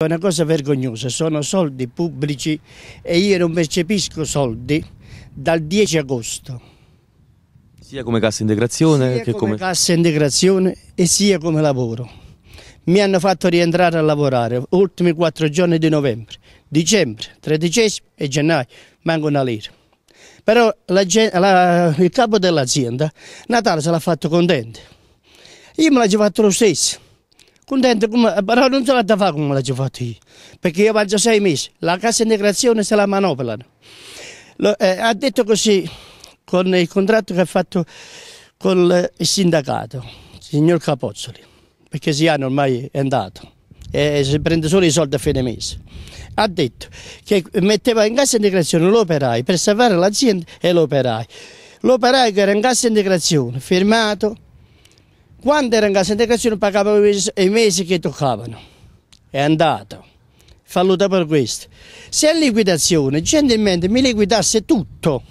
È una cosa vergognosa, sono soldi pubblici e io non percepisco soldi dal 10 agosto. Sia come cassa integrazione? Sia che come, come cassa integrazione e sia come lavoro. Mi hanno fatto rientrare a lavorare ultimi quattro giorni di novembre, dicembre, tredicesimo e gennaio, manco una lira. Però la, la, il capo dell'azienda, Natale se l'ha fatto contento. Io me l'ho fatto lo stesso contento come, eh, però non ce la da fare come l'ho fatto io, perché io mangio sei mesi, la cassa integrazione se la manopola. Eh, ha detto così con il contratto che ha fatto con il sindacato, il signor Capozzoli, perché si hanno ormai è andato e si prende solo i soldi a fine mese. Ha detto che metteva in cassa integrazione l'operaio per salvare l'azienda e l'operaio. L'operaio che era in cassa integrazione, firmato quando era in casa integrazione pagava i mesi, che toccavano. È andato. Falluta per questo. Se a liquidazione, gentilmente, mi liquidasse tutto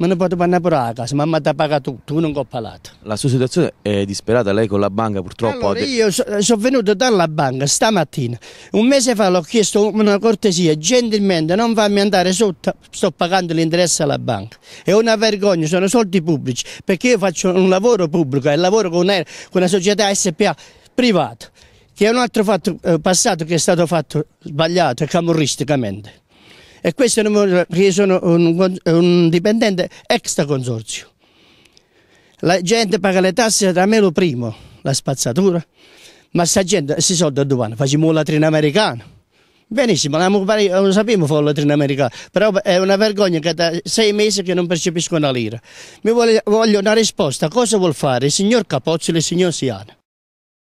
ma non potevo andare pure a casa, mamma ti ha pagato tutto, non ho palato. La sua situazione è disperata, lei con la banca purtroppo... Allora, io sono so venuto dalla banca stamattina, un mese fa l'ho chiesto una cortesia, gentilmente non fammi andare sotto, sto pagando l'interesse alla banca. È una vergogna, sono soldi pubblici, perché io faccio un lavoro pubblico, e lavoro con una, con una società SPA privata, che è un altro fatto eh, passato che è stato fatto sbagliato e camorristicamente e questo perché sono un, un dipendente extra consorzio. La gente paga le tasse da me lo primo, la spazzatura, ma sta gente, si solda dove vanno? Facciamo un latrino americano. Benissimo, lo sappiamo fare un latrino americano, però è una vergogna che da sei mesi che non percepisco una lira. Mi voglio, voglio una risposta, cosa vuol fare il signor Capozzi e il signor Siano?